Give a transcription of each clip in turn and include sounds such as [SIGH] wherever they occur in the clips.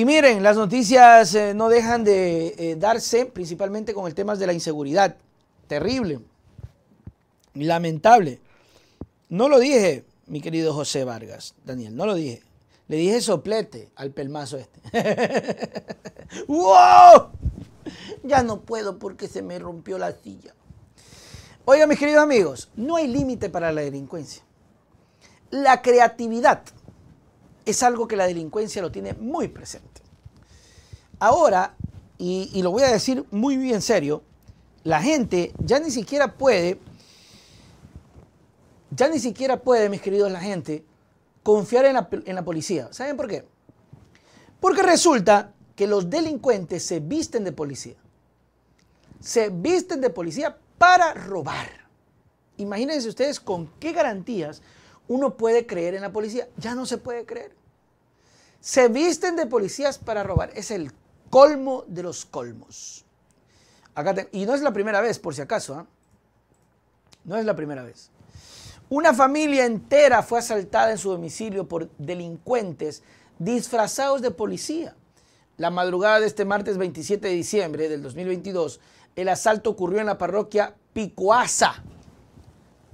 Y miren, las noticias eh, no dejan de eh, darse, principalmente con el tema de la inseguridad. Terrible. Lamentable. No lo dije, mi querido José Vargas, Daniel, no lo dije. Le dije soplete al pelmazo este. [LAUGHS] ¡Wow! Ya no puedo porque se me rompió la silla. Oiga, mis queridos amigos, no hay límite para la delincuencia. La creatividad es algo que la delincuencia lo tiene muy presente. Ahora, y, lo voy a decir muy bien serio, la gente ya ni siquiera puede, ya ni siquiera puede, mis queridos, la gente, confiar en en la policía. ¿Saben por qué? Porque resulta que los delincuentes se visten de policía. Se visten de policía para robar. Imagínense ustedes con qué garantías uno puede creer en la policía, ya no se puede creer. Se visten de policías para robar, es el colmo de los colmos. Acá y no es la primera vez, por si acaso, ¿ah? no es la primera vez. Una familia entera fue asaltada en su domicilio por delincuentes disfrazados de policía. La madrugada de este martes 27 de diciembre del 2022, el asalto ocurrió en la parroquia Picoasa.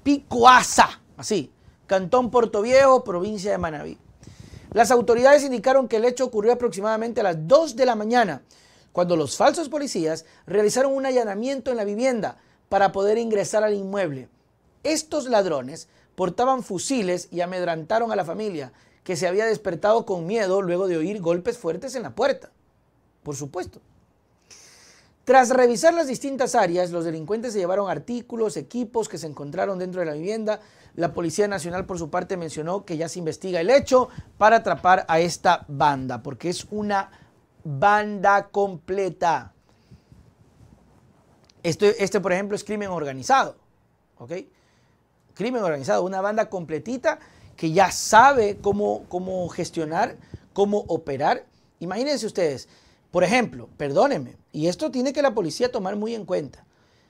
Picoasa, así, Cantón Portoviejo, provincia de Manabí. Las autoridades indicaron que el hecho ocurrió aproximadamente a las 2 de la mañana, cuando los falsos policías realizaron un allanamiento en la vivienda para poder ingresar al inmueble. Estos ladrones portaban fusiles y amedrantaron a la familia, que se había despertado con miedo luego de oír golpes fuertes en la puerta. Por supuesto. Tras revisar las distintas áreas, los delincuentes se llevaron artículos, equipos que se encontraron dentro de la vivienda. La Policía Nacional, por su parte, mencionó que ya se investiga el hecho para atrapar a esta banda, porque es una banda completa. Este, este por ejemplo, es crimen organizado. ¿Ok? Crimen organizado, una banda completita que ya sabe cómo, cómo gestionar, cómo operar. Imagínense ustedes, por ejemplo, perdónenme, y esto tiene que la policía tomar muy en cuenta.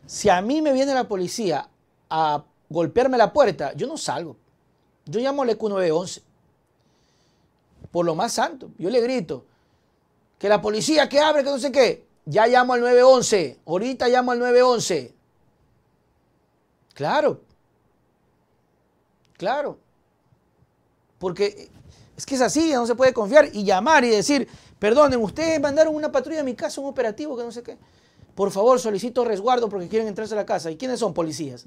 Si a mí me viene la policía a golpearme la puerta, yo no salgo. Yo llamo al EQ 911. Por lo más santo, yo le grito que la policía que abre, que no sé qué. Ya llamo al 911. Ahorita llamo al 911. Claro. Claro. Porque es que es así, no se puede confiar y llamar y decir, Perdonen, ustedes mandaron una patrulla a mi casa, un operativo que no sé qué. Por favor, solicito resguardo porque quieren entrarse a la casa. ¿Y quiénes son? Policías.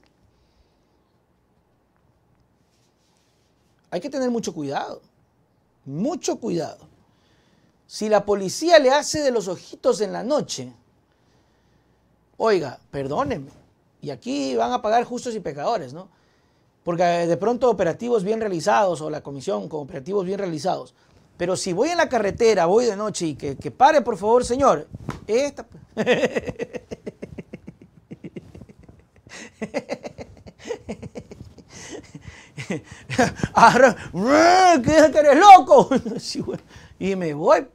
Hay que tener mucho cuidado. Mucho cuidado. Si la policía le hace de los ojitos en la noche, oiga, perdónenme. Y aquí van a pagar justos y pecadores, ¿no? Porque de pronto operativos bien realizados o la comisión con operativos bien realizados pero si voy en la carretera, voy de noche y que, pare, por favor, señor. Esta. [LAUGHS] ¿Qué que eres loco? [LAUGHS] y me voy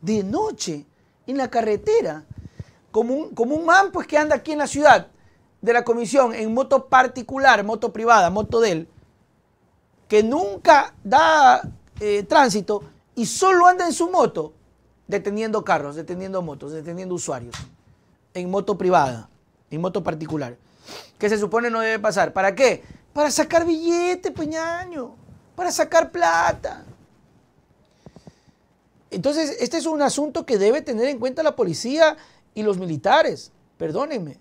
de noche en la carretera, como un, como un man pues, que anda aquí en la ciudad de la comisión en moto particular, moto privada, moto de él, que nunca da eh, tránsito y solo anda en su moto deteniendo carros, deteniendo motos, deteniendo usuarios en moto privada, en moto particular, que se supone no debe pasar. ¿Para qué? Para sacar billete, peñaño, para sacar plata. Entonces, este es un asunto que debe tener en cuenta la policía y los militares, perdónenme,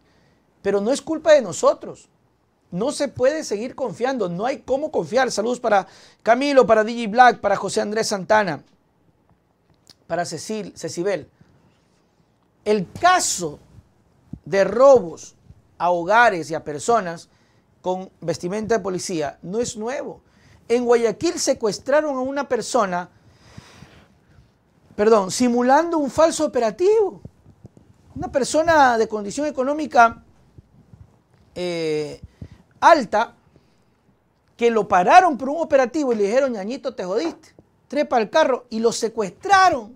pero no es culpa de nosotros. No se puede seguir confiando, no hay cómo confiar. Saludos para Camilo, para DJ Black, para José Andrés Santana, para Cecil, Cecibel. El caso de robos a hogares y a personas con vestimenta de policía no es nuevo. En Guayaquil secuestraron a una persona, perdón, simulando un falso operativo. Una persona de condición económica eh, alta que lo pararon por un operativo y le dijeron, ñañito, te jodiste, trepa al carro y lo secuestraron.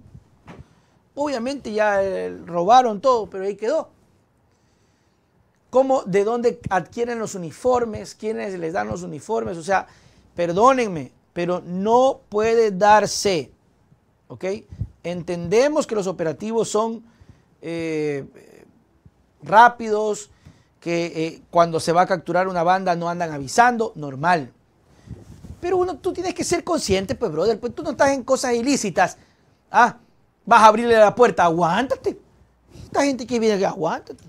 Obviamente ya eh, robaron todo, pero ahí quedó. ¿Cómo, de dónde adquieren los uniformes? ¿Quiénes les dan los uniformes? O sea, perdónenme, pero no puede darse, ¿ok? Entendemos que los operativos son eh, eh, rápidos, que eh, cuando se va a capturar una banda no andan avisando, normal. Pero uno, tú tienes que ser consciente, pues, brother, pues tú no estás en cosas ilícitas. Ah, vas a abrirle la puerta, aguántate. Esta gente que viene, aquí, aguántate.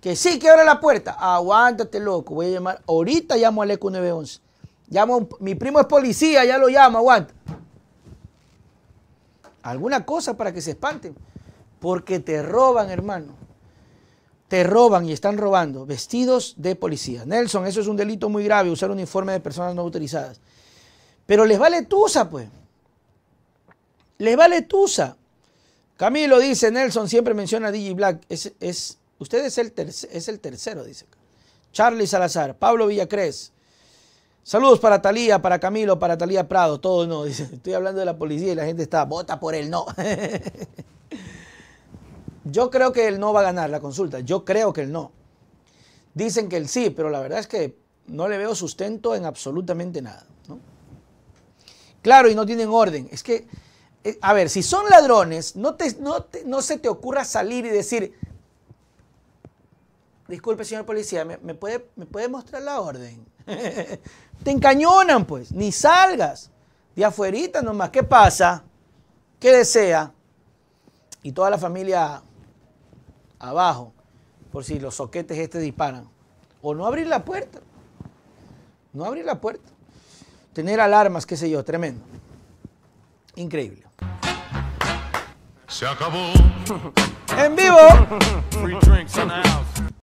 Que sí, que abre la puerta, aguántate, loco, voy a llamar. Ahorita llamo al ECU 911. Llamo, mi primo es policía, ya lo llamo, aguanta. Alguna cosa para que se espanten. Porque te roban, hermano te roban y están robando vestidos de policía. Nelson, eso es un delito muy grave, usar un uniforme de personas no autorizadas. Pero les vale tusa, pues. Les vale tusa. Camilo dice, Nelson siempre menciona a DJ Black. Es, usted es el, tercero, dice. Charlie Salazar, Pablo Villacrés. Saludos para Talía, para Camilo, para Talía Prado. Todos no, dice. Estoy hablando de la policía y la gente está, vota por él, no. [LAUGHS] Yo creo que él no va a ganar la consulta, yo creo que él no. Dicen que él sí, pero la verdad es que no le veo sustento en absolutamente nada. Claro, y no tienen orden. Es que, eh, a ver, si son ladrones, no, te, no, no se te ocurra salir y decir, disculpe señor policía, ¿me, puede, ¿me puede mostrar la orden? [LAUGHS] te encañonan pues, ni salgas. De afuerita nomás, ¿qué pasa? ¿Qué desea? Y toda la familia abajo, por si los soquetes este disparan. O no abrir la puerta. No abrir la puerta. Tener alarmas, qué sé yo, tremendo. Increíble. Se acabó. en vivo.